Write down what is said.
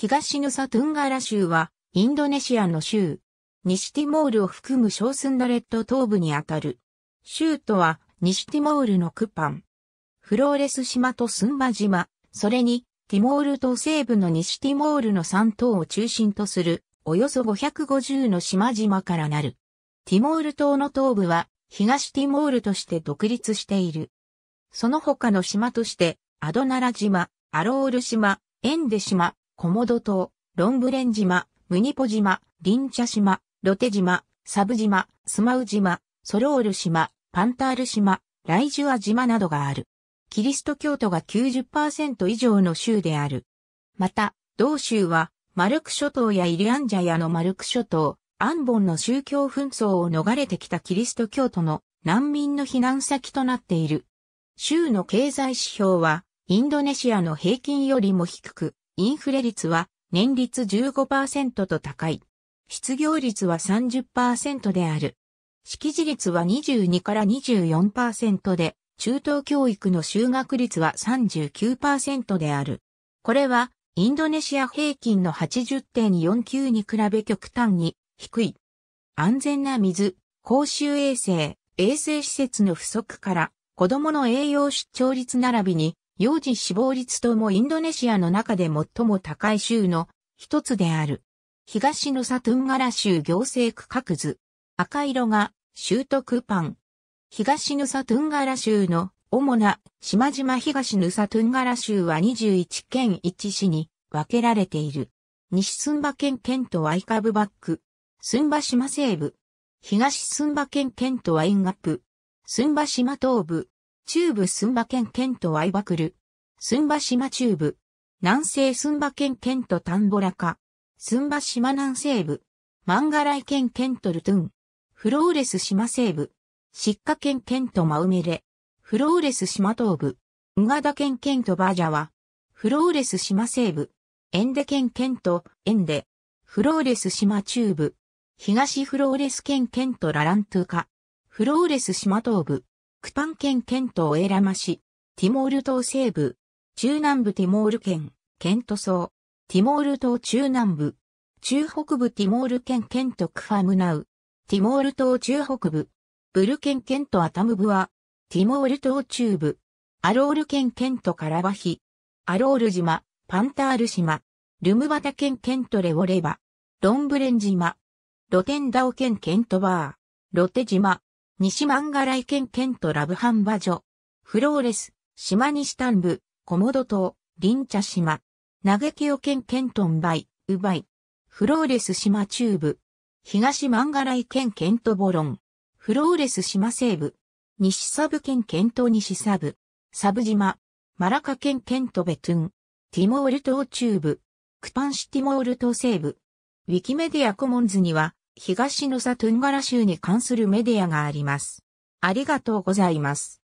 東ヌサトゥンガラ州は、インドネシアの州。西ティモールを含む小スンダレット東部にあたる。州都は、西ティモールのクパン。フローレス島とスンバ島、それに、ティモール島西部の西ティモールの3島を中心とする、およそ550の島々からなる。ティモール島の東部は、東ティモールとして独立している。その他の島として、アドナラ島、アロール島、エンデ島、コモド島、ロンブレン島、ムニポ島、リンチャ島、ロテ島、サブ島、スマウ島、ソロール島、パンタール島、ライジュア島などがある。キリスト教徒が90%以上の州である。また、同州は、マルク諸島やイリアンジャヤのマルク諸島、アンボンの宗教紛争を逃れてきたキリスト教徒の難民の避難先となっている。州の経済指標は、インドネシアの平均よりも低く、インフレ率は年率15%と高い。失業率は30%である。識字率は22から24%で、中等教育の就学率は39%である。これは、インドネシア平均の80.49に比べ極端に低い。安全な水、公衆衛生、衛生施設の不足から、子供の栄養出張率並びに幼児死亡率ともインドネシアの中で最も高い州の一つである。東のサトゥンガラ州行政区画図。赤色が州都クパン。東ヌサトゥンガラ州の主な島々東ヌサトゥンガラ州は21県1市に分けられている。西スンバ県県都はイカブバック。スンバ島西部。東スンバ県県都はインガップ。スンバ島東部。中部スンバ県県都アイバクル。スンバ島中部。南西スンバ県県都タンボラカ。スンバ島南西部。マンガライ県県都ルトゥン。フローレス島西部。シッカ県県都マウメレ。フローレス島東部。ウガダ県県都バージャワ。フローレス島西部。エンデ県県都エンデ。フローレス島中部。東フローレス県県都ララントゥーカ。フローレス島東部。クパン県県都エラマ市、ティモール島西部、中南部ティモール県、県都層、ティモール島中南部、中北部ティモール県県都クファムナウ、ティモール島中北部、ブル県県都アタムブア、ティモール島中部、アロール県県都カラバヒ、アロール島、パンタール島、ルムバタ県県都レオレバ、ロンブレン島、ロテンダオ県県都バー、ロテ島、西マンガライ県県都ラブハンバジョ、フローレス、島西端部、コモド島、リンチャ島、ナゲキオ県県トンバイ、ウバイ、フローレス島中部、東マンガライ県県都ボロン、フローレス島西部、西サブ県県都西サブ、サブ島、マラカ県県都ベトゥン、ティモール島中部、クパンシティモール島西部、ウィキメディアコモンズには、東のサトゥンガラ州に関するメディアがあります。ありがとうございます。